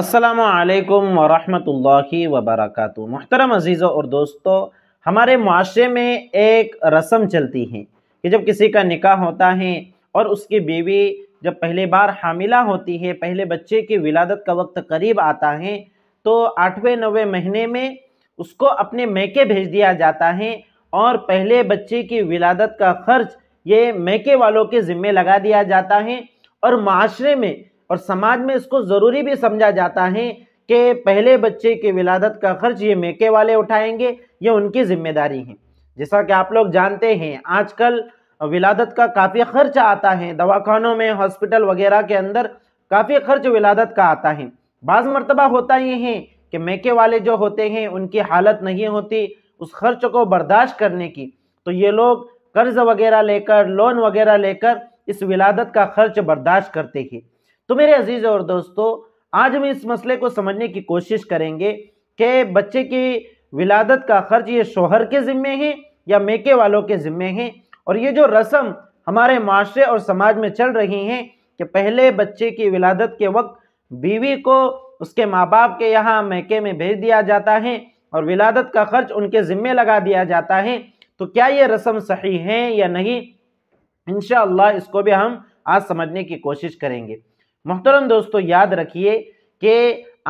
السلام علیکم ورحمۃ اللہ وبرکاتہ محترم عزیزوں اور دوستو ہمارے معاشرے میں ایک رسم چلتی ہے کہ جب کسی کا نکاح ہوتا ہے اور اس کی بیوی جب پہلی بار حاملہ ہوتی ہے پہلے بچے کی ولادت کا وقت قریب آتا ہے تو آٹھویں نوے مہینے میں اس کو اپنے میکے بھیج دیا جاتا ہے اور پہلے بچے کی ولادت کا خرچ یہ میکے والوں کے ذمے لگا دیا جاتا ہے اور معاشرے میں اور سماج میں اس کو ضروری بھی سمجھا جاتا ہے کہ پہلے بچے کی ولادت کا خرچ یہ میکے والے اٹھائیں گے یہ ان کی ذمہ داری ہے جیسا کہ آپ لوگ جانتے ہیں آج کل ولادت کا کافی خرچ آتا ہے دواخانوں میں ہاسپٹل وغیرہ کے اندر کافی خرچ ولادت کا آتا ہے بعض مرتبہ ہوتا یہ ہے کہ میکے والے جو ہوتے ہیں ان کی حالت نہیں ہوتی اس خرچ کو برداشت کرنے کی تو یہ لوگ قرض وغیرہ لے کر لون وغیرہ لے کر اس ولادت کا خرچ برداشت کرتے ہیں تو میرے عزیز اور دوستو آج ہم اس مسئلے کو سمجھنے کی کوشش کریں گے کہ بچے کی ولادت کا خرچ یہ شوہر کے ذمے ہیں یا میکے والوں کے ذمے ہیں اور یہ جو رسم ہمارے معاشرے اور سماج میں چل رہی ہیں کہ پہلے بچے کی ولادت کے وقت بیوی کو اس کے ماں باپ کے یہاں میکے میں بھیج دیا جاتا ہے اور ولادت کا خرچ ان کے ذمے لگا دیا جاتا ہے تو کیا یہ رسم صحیح ہیں یا نہیں انشاءاللہ اس کو بھی ہم آج سمجھنے کی کوشش کریں گے محترم دوستو یاد رکھیے کہ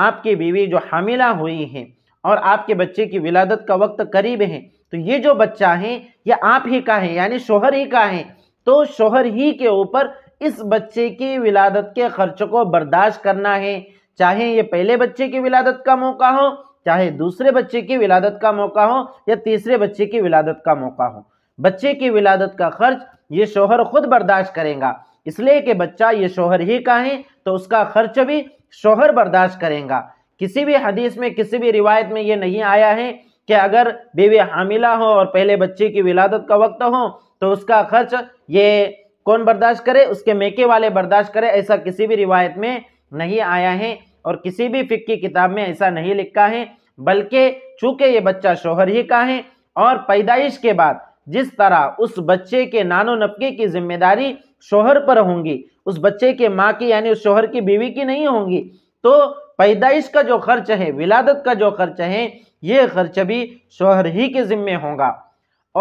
آپ کی بیوی جو حاملہ ہوئی ہیں اور آپ کے بچے کی ولادت کا وقت قریب ہے تو یہ جو بچہ ہیں یہ آپ ہی کا ہے یعنی شوہر ہی کا ہے تو شوہر ہی کے اوپر اس بچے کی ولادت کے خرچ کو برداشت کرنا ہے چاہے یہ پہلے بچے کی ولادت کا موقع ہو چاہے دوسرے بچے کی ولادت کا موقع ہو یا تیسرے بچے کی ولادت کا موقع ہو بچے کی ولادت کا خرچ یہ شوہر خود برداشت کرے گا اس لیے کہ بچہ یہ شوہر ہی کا ہے تو اس کا خرچ بھی شوہر برداشت کریں گا کسی بھی حدیث میں کسی بھی روایت میں یہ نہیں آیا ہے کہ اگر بیوی حاملہ ہو اور پہلے بچے کی ولادت کا وقت ہو تو اس کا خرچ یہ کون برداشت کرے اس کے میکے والے برداشت کرے ایسا کسی بھی روایت میں نہیں آیا ہے اور کسی بھی کی کتاب میں ایسا نہیں لکھا ہے بلکہ چونکہ یہ بچہ شوہر ہی کا ہے اور پیدائش کے بعد جس طرح اس بچے کے نان و کی ذمہ داری شوہر پر ہوں گی اس بچے کے ماں کی یعنی اس شوہر کی بیوی کی نہیں ہوں گی تو پیدائش کا جو خرچ ہے ولادت کا جو خرچ ہے یہ خرچ بھی شوہر ہی کے ذمے ہوگا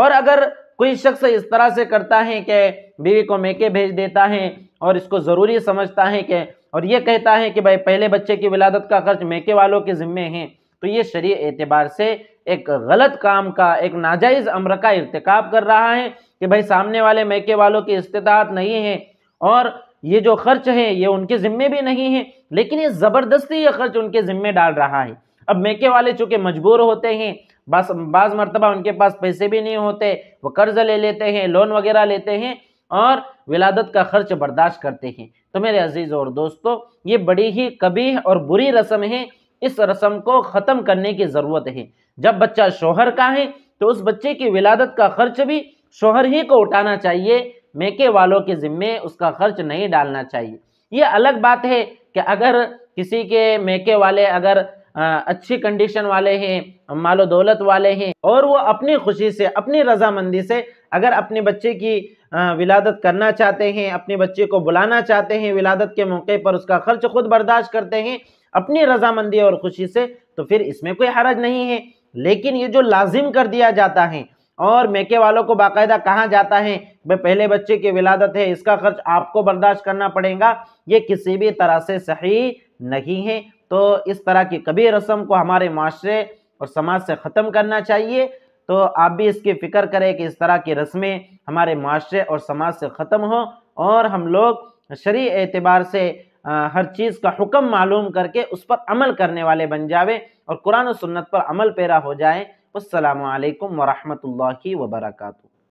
اور اگر کوئی شخص اس طرح سے کرتا ہے کہ بیوی کو میکے بھیج دیتا ہے اور اس کو ضروری سمجھتا ہے کہ اور یہ کہتا ہے کہ بھائی پہلے بچے کی ولادت کا خرچ میکے والوں کے ذمے ہیں تو یہ شریع اعتبار سے ایک غلط کام کا ایک ناجائز امر کا ارتکاب کر رہا ہے کہ بھائی سامنے والے میکے والوں کی استطاعت نہیں ہیں اور یہ جو خرچ ہے یہ ان کے ذمے بھی نہیں ہے لیکن یہ زبردستی یہ خرچ ان کے ذمے ڈال رہا ہے اب میکے والے چونکہ مجبور ہوتے ہیں بعض بعض مرتبہ ان کے پاس پیسے بھی نہیں ہوتے وہ قرض لے لیتے ہیں لون وغیرہ لیتے ہیں اور ولادت کا خرچ برداشت کرتے ہیں تو میرے عزیز اور دوستو یہ بڑی ہی کبھی اور بری رسم ہے اس رسم کو ختم کرنے کی ضرورت ہے جب بچہ شوہر کا ہے تو اس بچے کی ولادت کا خرچ بھی شوہر ہی کو اٹھانا چاہیے میکے والوں کے ذمے اس کا خرچ نہیں ڈالنا چاہیے یہ الگ بات ہے کہ اگر کسی کے میکے والے اگر اچھی کنڈیشن والے ہیں مال و دولت والے ہیں اور وہ اپنی خوشی سے اپنی رضامندی سے اگر اپنے بچے کی ولادت کرنا چاہتے ہیں اپنے بچے کو بلانا چاہتے ہیں ولادت کے موقع پر اس کا خرچ خود برداشت کرتے ہیں اپنی رضامندی اور خوشی سے تو پھر اس میں کوئی حرج نہیں ہے لیکن یہ جو لازم کر دیا جاتا ہے اور میکے والوں کو باقاعدہ کہا جاتا ہے پہلے بچے کی ولادت ہے اس کا خرچ آپ کو برداشت کرنا پڑے گا یہ کسی بھی طرح سے صحیح نہیں ہے تو اس طرح کی کبھی رسم کو ہمارے معاشرے اور سماج سے ختم کرنا چاہیے تو آپ بھی اس کی فکر کریں کہ اس طرح کی رسمیں ہمارے معاشرے اور سماج سے ختم ہوں اور ہم لوگ شریع اعتبار سے ہر چیز کا حکم معلوم کر کے اس پر عمل کرنے والے بن جاوے اور قرآن و سنت پر عمل پیرا ہو جائے السلام علیکم ورحمۃ اللہ وبرکاتہ